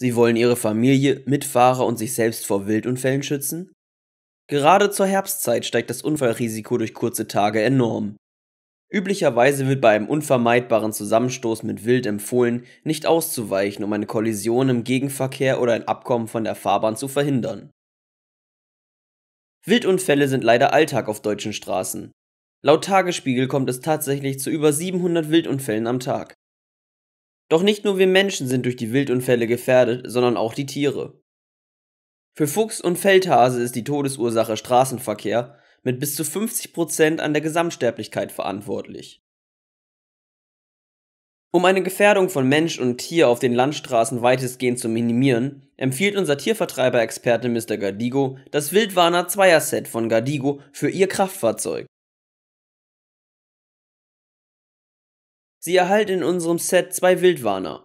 Sie wollen ihre Familie, Mitfahrer und sich selbst vor Wildunfällen schützen? Gerade zur Herbstzeit steigt das Unfallrisiko durch kurze Tage enorm. Üblicherweise wird bei einem unvermeidbaren Zusammenstoß mit Wild empfohlen, nicht auszuweichen, um eine Kollision im Gegenverkehr oder ein Abkommen von der Fahrbahn zu verhindern. Wildunfälle sind leider Alltag auf deutschen Straßen. Laut Tagesspiegel kommt es tatsächlich zu über 700 Wildunfällen am Tag. Doch nicht nur wir Menschen sind durch die Wildunfälle gefährdet, sondern auch die Tiere. Für Fuchs und Feldhase ist die Todesursache Straßenverkehr mit bis zu 50% Prozent an der Gesamtsterblichkeit verantwortlich. Um eine Gefährdung von Mensch und Tier auf den Landstraßen weitestgehend zu minimieren, empfiehlt unser Tiervertreiberexperte Mr. Gardigo das Wildwarner Zweier-Set von Gardigo für ihr Kraftfahrzeug. Sie erhalten in unserem Set zwei Wildwarner.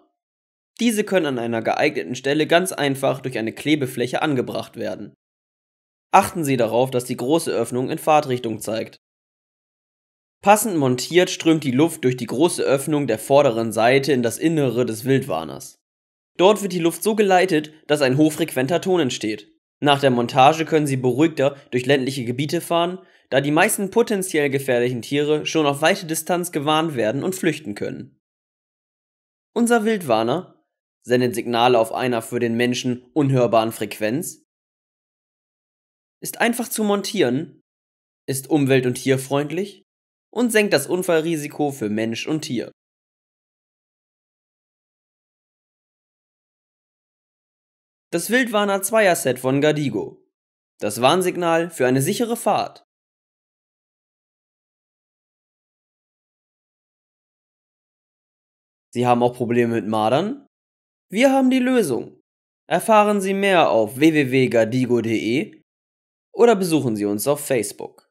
Diese können an einer geeigneten Stelle ganz einfach durch eine Klebefläche angebracht werden. Achten Sie darauf, dass die große Öffnung in Fahrtrichtung zeigt. Passend montiert strömt die Luft durch die große Öffnung der vorderen Seite in das Innere des Wildwarners. Dort wird die Luft so geleitet, dass ein hochfrequenter Ton entsteht. Nach der Montage können sie beruhigter durch ländliche Gebiete fahren, da die meisten potenziell gefährlichen Tiere schon auf weite Distanz gewarnt werden und flüchten können. Unser Wildwarner sendet Signale auf einer für den Menschen unhörbaren Frequenz, ist einfach zu montieren, ist umwelt- und tierfreundlich und senkt das Unfallrisiko für Mensch und Tier. das Wildwarner Zweier-Set von Gardigo. Das Warnsignal für eine sichere Fahrt. Sie haben auch Probleme mit Madern? Wir haben die Lösung. Erfahren Sie mehr auf www.gardigo.de oder besuchen Sie uns auf Facebook.